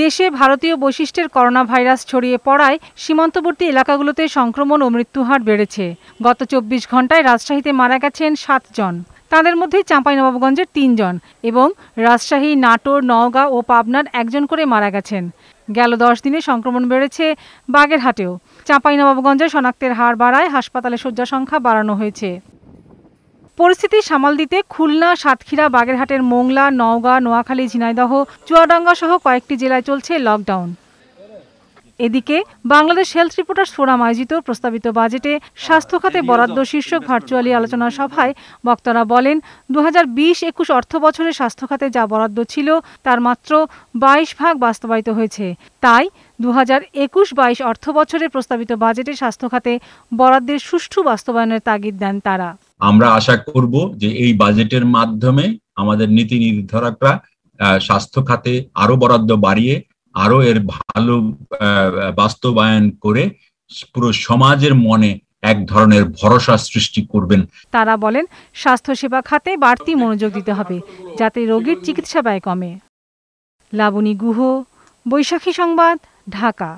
দেশে ভারতীয় বৈশিষ্ট্যের করোনা ভাইরাস ছড়িয়ে পড়ায় সীমান্তবর্তী এলাকাগুলোতে সংক্রমণ ও মৃত্যুহার বেড়েছে গত চব্বিশ ঘন্টায় রাজশাহীতে মারা গেছেন সাতজন তাদের মধ্যে চাঁপাইনবাবগঞ্জের তিনজন এবং রাজশাহী নাটোর নওগাঁ ও পাবনার একজন করে মারা গেছেন গেল দশ দিনে সংক্রমণ বেড়েছে বাগেরহাটেও চাঁপাইনবাবগঞ্জে শনাক্তের হার বাড়ায় হাসপাতালে শয্যা সংখ্যা বাড়ানো হয়েছে পরিস্থিতি সামাল দিতে খুলনা সাতক্ষীরা বাগেরহাটের মোংলা নওগাঁ নোয়াখালী ঝিনাইদহ চুয়াডাঙ্গা সহ কয়েকটি জেলায় চলছে লকডাউন এদিকে বাংলাদেশ হেলথ রিপোর্টার্স ফোরাম আয়োজিত প্রস্তাবিত বাজেটে স্বাস্থ্য খাতে বরাদ্দ শীর্ষক ভার্চুয়ালি আলোচনা সভায় বক্তারা বলেন দু হাজার বিশ একুশ অর্থ বছরে স্বাস্থ্য খাতে যা বরাদ্দ ছিল তার মাত্র বাইশ ভাগ বাস্তবায়িত হয়েছে তাই দু হাজার একুশ বাইশ অর্থ বছরে প্রস্তাবিত বাজেটে স্বাস্থ্য খাতে বরাদ্দের সুষ্ঠু বাস্তবায়নের তাগিদ দেন তারা আমরা আশা করব যে এই বাজেটের মাধ্যমে আমাদের নীতি নির্ধারকরা স্বাস্থ্য খাতে আরো বরাদ্দ বাড়িয়ে আরো এর ভালো বাস্তবায়ন করে পুরো সমাজের মনে এক ধরনের ভরসা সৃষ্টি করবেন তারা বলেন স্বাস্থ্যসেবা খাতে বাড়তি মনোযোগ দিতে হবে যাতে রোগীর চিকিৎসা ব্যয় কমে লাবণী গুহ বৈশাখী সংবাদ ঢাকা